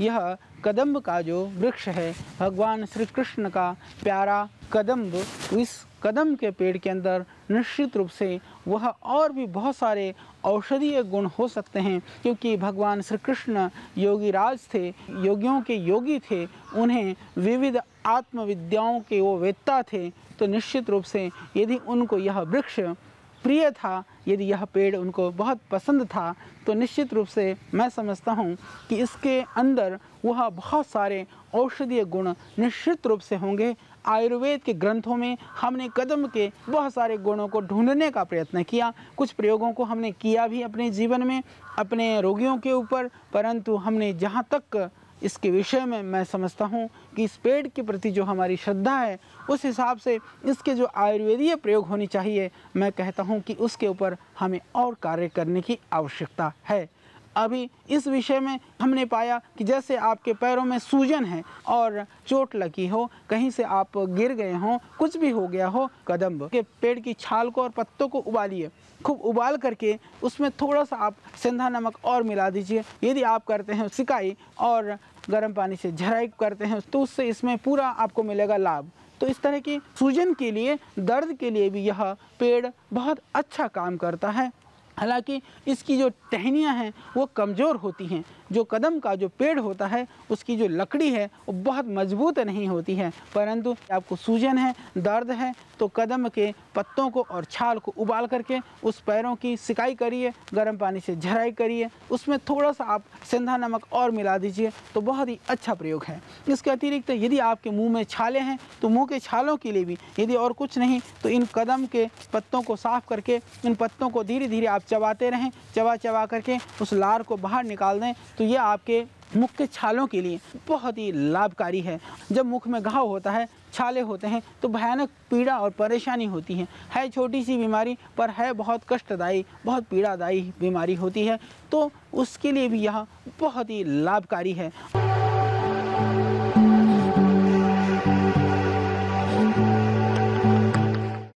यह कदम्ब का जो वृक्ष है भगवान श्री कृष्ण का प्यारा कदम्ब इस कदम के पेड़ के अंदर निश्चित रूप से वह और भी बहुत सारे औषधीय गुण हो सकते हैं क्योंकि भगवान श्री कृष्ण योगी राज थे योगियों के योगी थे उन्हें विविध आत्मविद्याओं के वो वेत्ता थे तो निश्चित रूप से यदि उनको यह वृक्ष प्रिय था यदि यह पेड़ उनको बहुत पसंद था तो निश्चित रूप से मैं समझता हूँ कि इसके अंदर वह बहुत सारे औषधीय गुण निश्चित रूप से होंगे आयुर्वेद के ग्रंथों में हमने कदम के बहुत सारे गुणों को ढूंढने का प्रयत्न किया कुछ प्रयोगों को हमने किया भी अपने जीवन में अपने रोगियों के ऊपर परंतु हमने जहाँ तक इसके विषय में मैं समझता हूँ कि इस पेड़ के प्रति जो हमारी श्रद्धा है उस हिसाब से इसके जो आयुर्वेदीय प्रयोग होनी चाहिए मैं कहता हूँ कि उसके ऊपर हमें और कार्य करने की आवश्यकता है अभी इस विषय में हमने पाया कि जैसे आपके पैरों में सूजन है और चोट लगी हो कहीं से आप गिर गए हों कुछ भी हो गया हो कदम के पेड़ की छाल को और पत्तों को उबालिए खूब उबाल करके उसमें थोड़ा सा आप सेंधा नमक और मिला दीजिए यदि आप करते हैं सिकाई और गर्म पानी से झराई करते हैं तो उससे इसमें पूरा आपको मिलेगा लाभ तो इस तरह की सूजन के लिए दर्द के लिए भी यह पेड़ बहुत अच्छा काम करता है हालांकि इसकी जो टहनियाँ हैं वो कमज़ोर होती हैं जो कदम का जो पेड़ होता है उसकी जो लकड़ी है वो बहुत मजबूत नहीं होती है परंतु आपको सूजन है दर्द है तो कदम के पत्तों को और छाल को उबाल करके उस पैरों की सिकाई करिए गर्म पानी से झराई करिए उसमें थोड़ा सा आप सेंधा नमक और मिला दीजिए तो बहुत ही अच्छा प्रयोग है इसके अतिरिक्त यदि आपके मुँह में छाले हैं तो मुँह के छालों के लिए भी यदि और कुछ नहीं तो इन कदम के पत्तों को साफ़ करके इन पत्तों को धीरे धीरे आप चबाते रहें चबा चबा करके उस लार को बाहर निकाल दें तो ये आपके मुख के छालों के लिए बहुत ही लाभकारी है जब मुख में घाव होता है छाले होते हैं तो भयानक पीड़ा और परेशानी होती है है छोटी सी बीमारी पर है बहुत कष्टदायी बहुत पीड़ादायी बीमारी होती है तो उसके लिए भी यह बहुत ही लाभकारी है